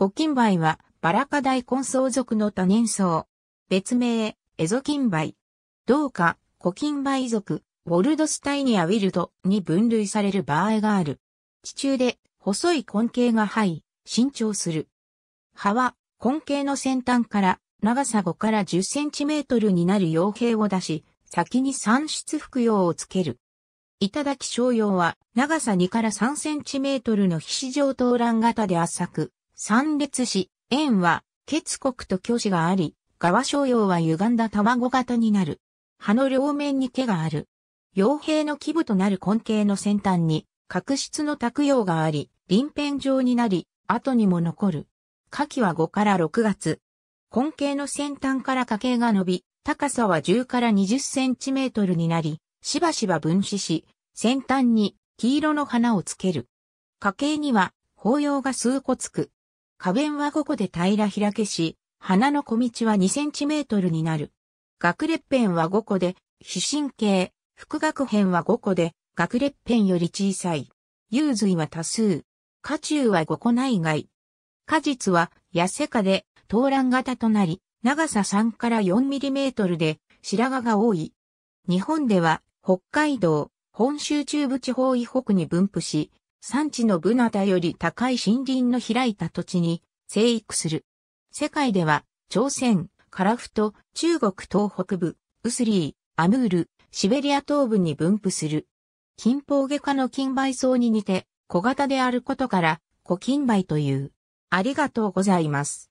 古金梅は、バラ科大根草属の多年草。別名、エゾキン梅、同科、古金梅属、ウォルドスタイニアウィルドに分類される場合がある。地中で、細い根茎が入、い、伸長する。葉は、根茎の先端から、長さ5から10センチメートルになる傭兵を出し、先に産出服用をつける。頂き商用は、長さ2から3センチメートルの皮脂状等卵型で圧作。三列子、円は、結国と虚子があり、側所要は歪んだ卵型になる。葉の両面に毛がある。傭兵の基部となる根茎の先端に、角質の卓用があり、臨片状になり、後にも残る。下記は5から6月。根茎の先端から下茎が伸び、高さは10から20センチメートルになり、しばしば分子し、先端に黄色の花をつける。下茎には、法葉が数個つく。花弁は5個で平ら開けし、花の小道は2センチメートルになる。学列片は5個で、非神経、副学片は5個で、学列片より小さい。幽髄は多数。花中は5個内外。果実は、痩せ花で、東卵型となり、長さ3から4ミリメートルで、白髪が多い。日本では、北海道、本州中部地方以北に分布し、産地のブナダより高い森林の開いた土地に生育する。世界では、朝鮮、カラフト、中国東北部、ウスリー、アムール、シベリア東部に分布する。金峰外科の金梅草に似て小型であることから、古金梅という。ありがとうございます。